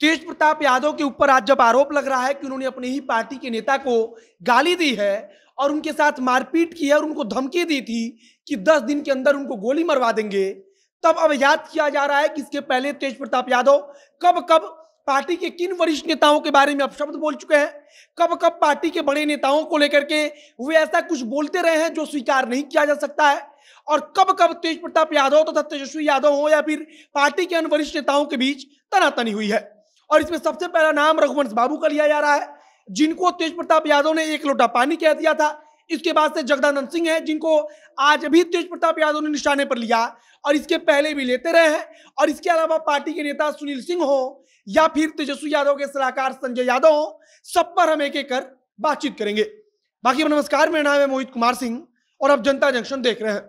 तेज प्रताप यादव के ऊपर आज जब आरोप लग रहा है कि उन्होंने अपनी ही पार्टी के नेता को गाली दी है और उनके साथ मारपीट की है और उनको धमकी दी थी कि दस दिन के अंदर उनको गोली मरवा देंगे तब अब याद किया जा रहा है कि इसके पहले तेज प्रताप यादव कब कब पार्टी के किन वरिष्ठ नेताओं के बारे में अपशब्द बोल चुके हैं कब कब पार्टी के बड़े नेताओं को लेकर के वे ऐसा कुछ बोलते रहे हैं जो स्वीकार नहीं किया जा सकता है और कब कब तेज प्रताप यादव तथा तेजस्वी यादव हो या फिर पार्टी के अन्य वरिष्ठ नेताओं के बीच तनातनी हुई है और इसमें सबसे पहला नाम रघुवंश बाबू का लिया जा रहा है जिनको तेज प्रताप यादव ने एक लोटा पानी कह दिया था इसके बाद से जगदानंद सिंह है जिनको आज भी तेज प्रताप यादव ने निशाने पर लिया और इसके पहले भी लेते रहे हैं और इसके अलावा पार्टी के नेता सुनील सिंह हो या फिर तेजस्वी यादव के सलाहकार संजय यादव हो सब पर हम एक एक कर बातचीत करेंगे बाकी नमस्कार मेरा नाम है मोहित कुमार सिंह और आप जनता जंक्शन देख रहे हैं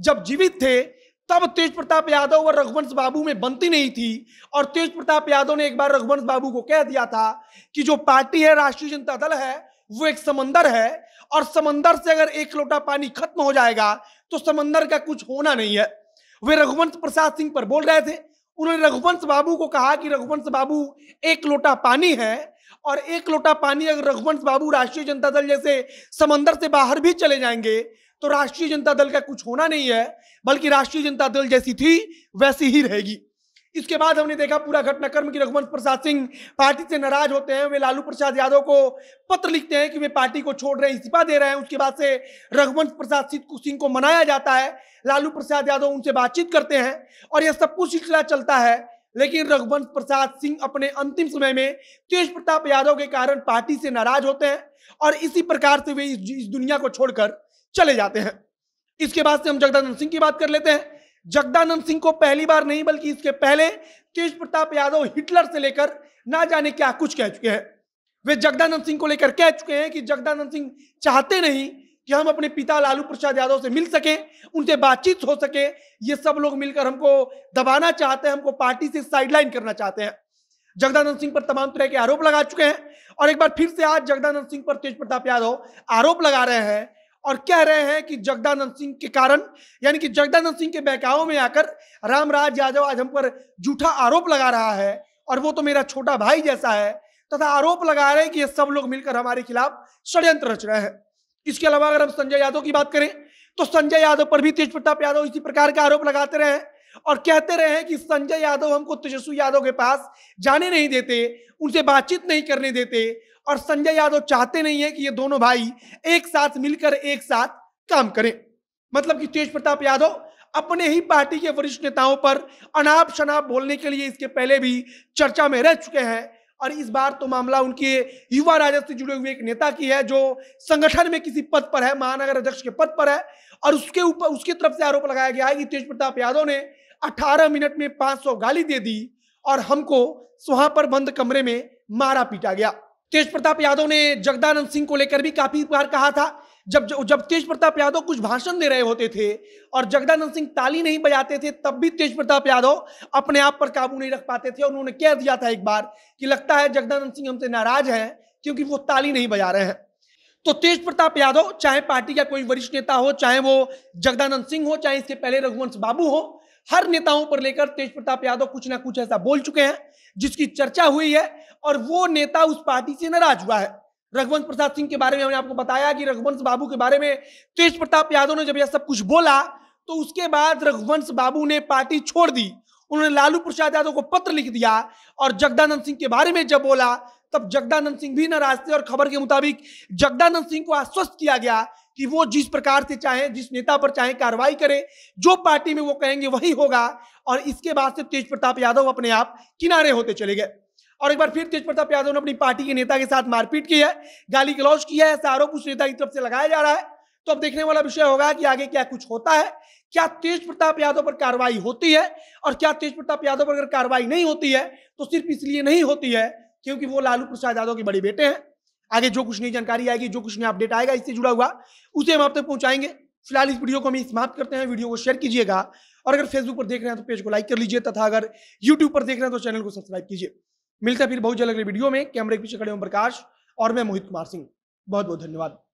जब जीवित थे तब तेज प्रताप यादव और रघुवंश बाबू में बनती नहीं थी और तेज प्रताप यादव ने एक बार रघुवंश बाबू को कह दिया था कि जो पार्टी है राष्ट्रीय जनता दल है वो एक समंदर है और समंदर से अगर एक लोटा पानी खत्म हो जाएगा तो समंदर का कुछ होना नहीं है वे रघुवंश प्रसाद सिंह पर बोल रहे थे उन्होंने रघुवंश बाबू को कहा कि रघुवंश बाबू एक लोटा पानी है और एक लोटा पानी अगर रघुवंश बाबू राष्ट्रीय जनता दल जैसे समंदर से बाहर भी चले जाएंगे तो राष्ट्रीय जनता दल का कुछ होना नहीं है बल्कि राष्ट्रीय जनता दल जैसी थी वैसी ही रहेगी इसके बाद हमने देखा पूरा घटनाक्रम कि रघुवंश प्रसाद सिंह पार्टी से नाराज होते हैं वे लालू प्रसाद यादव को पत्र लिखते हैं कि वे पार्टी को छोड़ रहे हैं इस्तीफा दे रहे हैं उसके बाद से रघुवंश प्रसाद सिंह को मनाया जाता है लालू प्रसाद यादव उनसे बातचीत करते हैं और यह सब कुछ सिलसिला चलता है लेकिन रघुवंश प्रसाद सिंह अपने अंतिम समय में तेज प्रताप यादव के कारण पार्टी से नाराज होते हैं और इसी प्रकार से वे इस दुनिया को छोड़कर चले जाते हैं इसके बाद से हम जगदानंद सिंह की बात कर लेते हैं जगदानंद सिंह को पहली बार नहीं बल्कि इसके पहले तेज प्रताप यादव हिटलर से लेकर ना जाने क्या कुछ कह चुके हैं वे जगदानंद सिंह को लेकर कह चुके हैं कि जगदानंद सिंह चाहते नहीं कि हम अपने पिता लालू प्रसाद यादव से मिल सकें उनसे बातचीत हो सके ये सब लोग मिलकर हमको दबाना चाहते हैं हमको पार्टी से साइडलाइन करना चाहते हैं जगदानंद सिंह पर तमाम तरह के आरोप लगा चुके हैं और एक बार फिर से आज जगदानंद सिंह पर तेज प्रताप यादव आरोप लगा रहे हैं और कह रहे हैं कि जगदानंद सिंह के कारण यानी कि जगदानंद सिंह के बहकाव में आकर रामराज यादव आज हम पर झूठा आरोप लगा रहा है और वो तो मेरा छोटा भाई जैसा है तथा आरोप लगा रहे हैं कि ये सब लोग मिलकर हमारे खिलाफ षड्यंत्र रच रहे हैं इसके अलावा अगर हम संजय यादव की बात करें तो संजय यादव पर भी तेज प्रताप यादव इसी प्रकार के आरोप लगाते रहे और कहते रहे कि संजय यादव हमको तेजस्वी यादव के पास जाने नहीं देते उनसे बातचीत नहीं करने देते और संजय यादव चाहते नहीं है कि ये दोनों भाई एक साथ मिलकर एक साथ काम करें मतलब कि तेज प्रताप यादव अपने ही पार्टी के वरिष्ठ नेताओं पर अनाप शनाप बोलने के लिए इसके पहले भी चर्चा में रह चुके हैं और इस बार तो मामला उनके युवा राजद से जुड़े हुए एक नेता की है जो संगठन में किसी पद पर है महानगर अध्यक्ष के पद पर है और उसके ऊपर उसकी तरफ से आरोप लगाया गया है कि तेज प्रताप यादव ने 18 मिनट में 500 गाली दे दी और हमको वहां पर बंद कमरे में मारा पीटा गया तेज प्रताप यादव ने जगदानंद सिंह को लेकर भी काफी बार कहा था जब जब तेज प्रताप यादव कुछ भाषण दे रहे होते थे और जगदानंद सिंह ताली नहीं बजाते थे तब भी तेज प्रताप यादव अपने आप पर काबू नहीं रख पाते थे और उन्होंने कह दिया था एक बार कि लगता है जगदानंद सिंह हमसे नाराज है क्योंकि वो ताली नहीं बजा रहे हैं तो तेज प्रताप यादव चाहे पार्टी का कोई वरिष्ठ नेता हो चाहे वो जगदानंद सिंह हो चाहे इसके पहले रघुवंश बाबू हो हर नेताओं पर लेकर तेज प्रताप यादव कुछ ना कुछ ऐसा बोल चुके हैं जिसकी चर्चा हुई है और वो नेता उस पार्टी से नाराज हुआ है रघुवंश प्रसाद सिंह के बारे में हमने आपको बताया कि रघुवंश बाबू के बारे में तेज प्रताप यादव ने जब यह सब कुछ बोला तो उसके बाद रघुवंश बाबू ने पार्टी छोड़ दी उन्होंने लालू प्रसाद यादव को पत्र लिख दिया और जगदानंद सिंह के बारे में जब बोला तब जगदानंद सिंह भी नाराज थे और खबर के मुताबिक जगदानंद सिंह को आश्वस्त किया गया कि वो जिस प्रकार से चाहे जिस नेता पर चाहे कार्रवाई करें जो पार्टी में वो कहेंगे वही होगा और इसके बाद से तेज प्रताप यादव अपने आप किनारे होते चले गए और एक बार फिर तेज प्रताप यादव ने अपनी पार्टी के नेता के साथ मारपीट की है गाली गलौज किया है ऐसा आरोप उस नेता की तरफ से लगाया जा रहा है तो अब देखने वाला विषय होगा कि आगे क्या कुछ होता है क्या तेज प्रताप यादव पर कार्रवाई होती है और क्या तेज प्रताप यादव पर अगर कार्रवाई नहीं होती है तो सिर्फ इसलिए नहीं होती है क्योंकि वो लालू प्रसाद यादव के बड़े बेटे हैं आगे जो कुछ नई जानकारी आएगी जो कुछ नया अपडेट आएगा इससे जुड़ा हुआ उसे हम आप तक पहुंचाएंगे फिलहाल इस वीडियो को हम समाप्त करते हैं वीडियो को शेयर कीजिएगा और अगर फेसबुक पर देख रहे हैं तो पेज को लाइक कर लीजिए तथा अगर यूट्यूब पर देख रहे हैं तो चैनल को सब्सक्राइब कीजिए मिलता है फिर बहुत जल्द अगले वीडियो में कैमरे के पीछे खड़े ओम प्रकाश और मैं मोहित कुमार सिंह बहुत बहुत धन्यवाद